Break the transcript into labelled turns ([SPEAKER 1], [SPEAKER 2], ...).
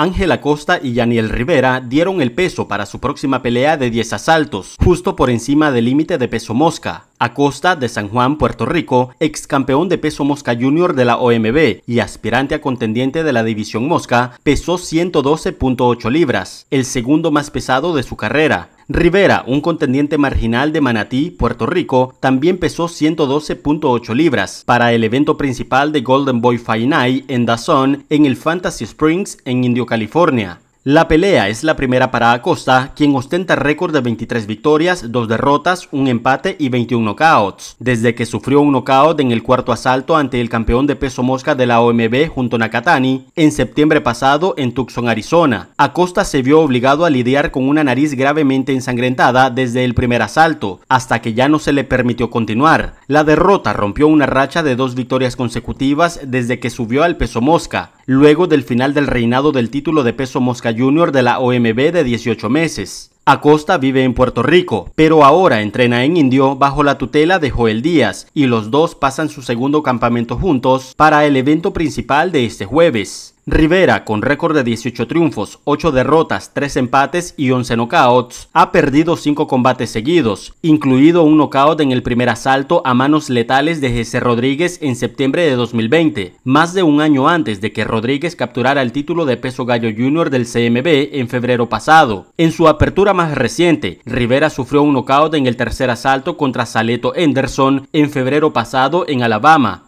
[SPEAKER 1] Ángel Acosta y Daniel Rivera dieron el peso para su próxima pelea de 10 asaltos, justo por encima del límite de peso mosca. Acosta de San Juan, Puerto Rico, ex campeón de peso mosca junior de la OMB y aspirante a contendiente de la división mosca, pesó 112.8 libras, el segundo más pesado de su carrera. Rivera, un contendiente marginal de Manatí, Puerto Rico, también pesó 112.8 libras para el evento principal de Golden Boy Fine en Dazón en el Fantasy Springs en Indio, California. La pelea es la primera para Acosta, quien ostenta récord de 23 victorias, 2 derrotas, un empate y 21 knockouts, desde que sufrió un knockout en el cuarto asalto ante el campeón de peso mosca de la OMB junto a Nakatani en septiembre pasado en Tucson, Arizona. Acosta se vio obligado a lidiar con una nariz gravemente ensangrentada desde el primer asalto, hasta que ya no se le permitió continuar. La derrota rompió una racha de dos victorias consecutivas desde que subió al peso mosca, luego del final del reinado del título de peso mosca junior de la OMB de 18 meses. Acosta vive en Puerto Rico, pero ahora entrena en Indio bajo la tutela de Joel Díaz y los dos pasan su segundo campamento juntos para el evento principal de este jueves. Rivera, con récord de 18 triunfos, 8 derrotas, 3 empates y 11 knockouts, ha perdido 5 combates seguidos, incluido un knockout en el primer asalto a manos letales de Jesse Rodríguez en septiembre de 2020, más de un año antes de que Rodríguez capturara el título de peso gallo junior del CMB en febrero pasado. En su apertura más reciente, Rivera sufrió un knockout en el tercer asalto contra Saleto Henderson en febrero pasado en Alabama,